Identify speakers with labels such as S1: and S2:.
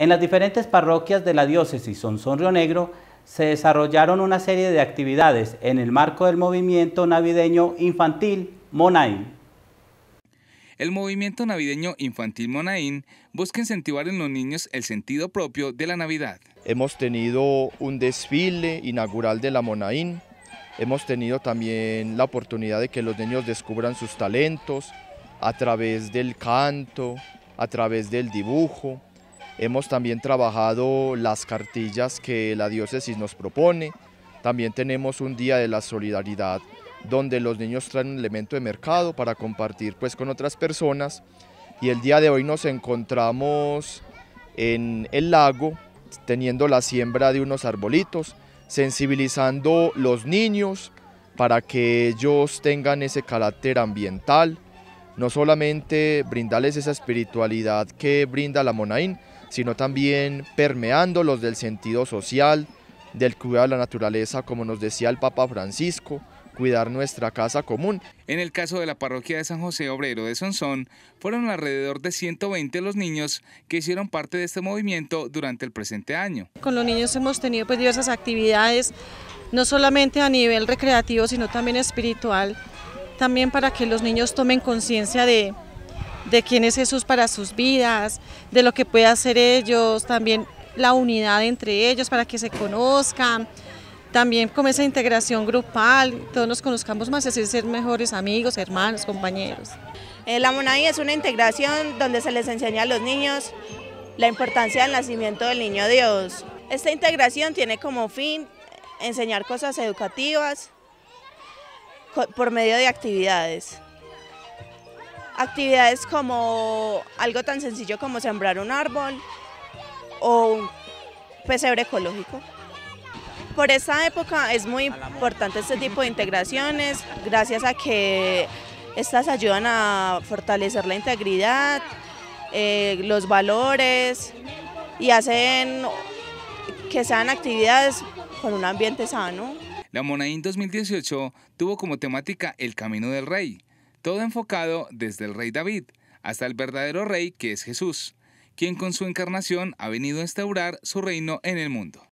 S1: En las diferentes parroquias de la diócesis Sonsón Río Negro se desarrollaron una serie de actividades en el marco del movimiento navideño infantil Monaín. El movimiento navideño infantil Monaín busca incentivar en los niños el sentido propio de la Navidad.
S2: Hemos tenido un desfile inaugural de la Monaín, hemos tenido también la oportunidad de que los niños descubran sus talentos a través del canto, a través del dibujo, Hemos también trabajado las cartillas que la diócesis nos propone. También tenemos un Día de la Solidaridad, donde los niños traen elementos elemento de mercado para compartir pues, con otras personas. Y el día de hoy nos encontramos en el lago, teniendo la siembra de unos arbolitos, sensibilizando los niños para que ellos tengan ese carácter ambiental, no solamente brindarles esa espiritualidad que brinda la Monaín, sino también permeándolos del sentido social, del cuidado de la naturaleza, como nos decía el Papa Francisco, cuidar nuestra casa común.
S1: En el caso de la parroquia de San José Obrero de Sonsón, fueron alrededor de 120 los niños que hicieron parte de este movimiento durante el presente año.
S3: Con los niños hemos tenido pues, diversas actividades, no solamente a nivel recreativo, sino también espiritual también para que los niños tomen conciencia de, quién es Jesús para sus vidas, de lo que puede hacer ellos, también la unidad entre ellos para que se conozcan, también con esa integración grupal, todos nos conozcamos más, así ser mejores amigos, hermanos, compañeros. Eh, la monadía es una integración donde se les enseña a los niños la importancia
S4: del nacimiento del niño Dios. Esta integración tiene como fin enseñar cosas educativas, por medio de actividades. Actividades como algo tan sencillo como sembrar un árbol o un pesebre ecológico. Por esta época es muy importante este tipo de integraciones, gracias a que estas ayudan a fortalecer la integridad, eh, los valores y hacen que sean actividades con un ambiente sano.
S1: La Monaín 2018 tuvo como temática el camino del rey, todo enfocado desde el rey David hasta el verdadero rey que es Jesús, quien con su encarnación ha venido a instaurar su reino en el mundo.